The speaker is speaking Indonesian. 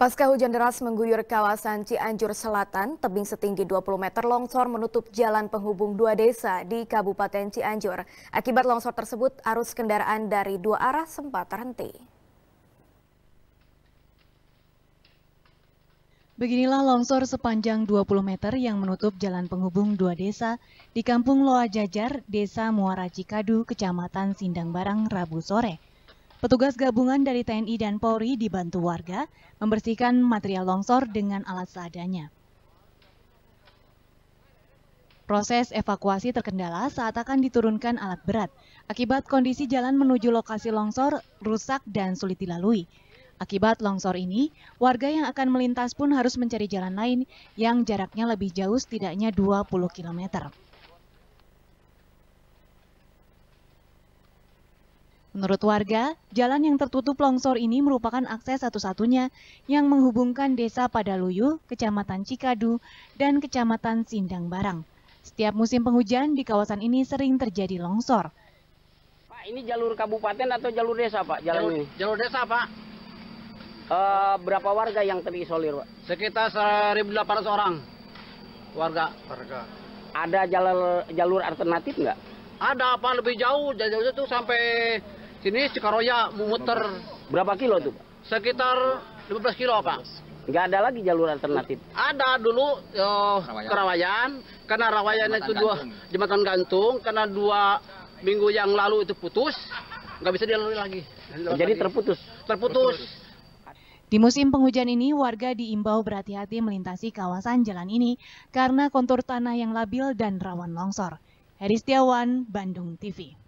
Pasca hujan deras mengguyur kawasan Cianjur Selatan, tebing setinggi 20 meter longsor menutup jalan penghubung dua desa di Kabupaten Cianjur. Akibat longsor tersebut, arus kendaraan dari dua arah sempat terhenti. Beginilah longsor sepanjang 20 meter yang menutup jalan penghubung dua desa di Kampung Loa Jajar, Desa Muara Cikadu, Kecamatan Sindang Barang, Rabu sore. Petugas gabungan dari TNI dan Polri dibantu warga membersihkan material longsor dengan alat seadanya. Proses evakuasi terkendala saat akan diturunkan alat berat akibat kondisi jalan menuju lokasi longsor rusak dan sulit dilalui. Akibat longsor ini, warga yang akan melintas pun harus mencari jalan lain yang jaraknya lebih jauh setidaknya 20 kilometer. Menurut warga, jalan yang tertutup longsor ini merupakan akses satu-satunya yang menghubungkan desa Padaluyu, Kecamatan Cikadu, dan Kecamatan Sindang Barang. Setiap musim penghujan di kawasan ini sering terjadi longsor. Pak, ini jalur kabupaten atau jalur desa, Pak? Jalur, jalur ini. Jalur desa, Pak. Uh, berapa warga yang terisolir, Pak? Sekitar 1.800 orang warga. Warga. Ada jalur jalur alternatif nggak? Ada apa lebih jauh, jauh itu sampai Sini Cikaroya muter. Berapa kilo tuh? Pak? Sekitar 15 kilo Pak. Nggak ada lagi jalur alternatif? Ada dulu oh, Rawayan. Karena Rawayan jembatan itu dua gantung. jembatan gantung. Karena dua minggu yang lalu itu putus. Nggak bisa dilalui lagi. Jadi lagi. terputus? Terputus. terputus. Di musim penghujan ini, warga diimbau berhati-hati melintasi kawasan jalan ini karena kontur tanah yang labil dan rawan longsor. Heri Setiawan, Bandung TV.